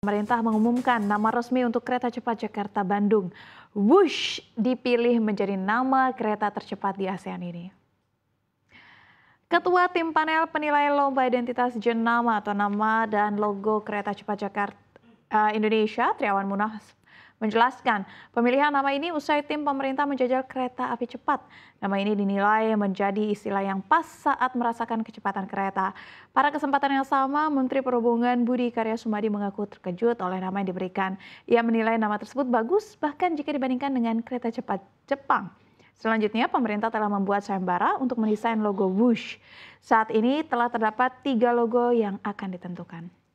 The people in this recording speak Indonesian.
Pemerintah mengumumkan nama resmi untuk kereta cepat Jakarta-Bandung. Wush dipilih menjadi nama kereta tercepat di ASEAN ini. Ketua Tim Panel Penilai Lomba Identitas Jenama atau Nama dan Logo Kereta Cepat Jakarta eh, Indonesia, Triawan Munas menjelaskan pemilihan nama ini usai tim pemerintah menjajal kereta api cepat. Nama ini dinilai menjadi istilah yang pas saat merasakan kecepatan kereta. Pada kesempatan yang sama, Menteri Perhubungan Budi Karya Sumadi mengaku terkejut oleh nama yang diberikan. Ia menilai nama tersebut bagus bahkan jika dibandingkan dengan kereta cepat Jepang. Selanjutnya, pemerintah telah membuat sayembara untuk mendesain logo Wush. Saat ini telah terdapat tiga logo yang akan ditentukan.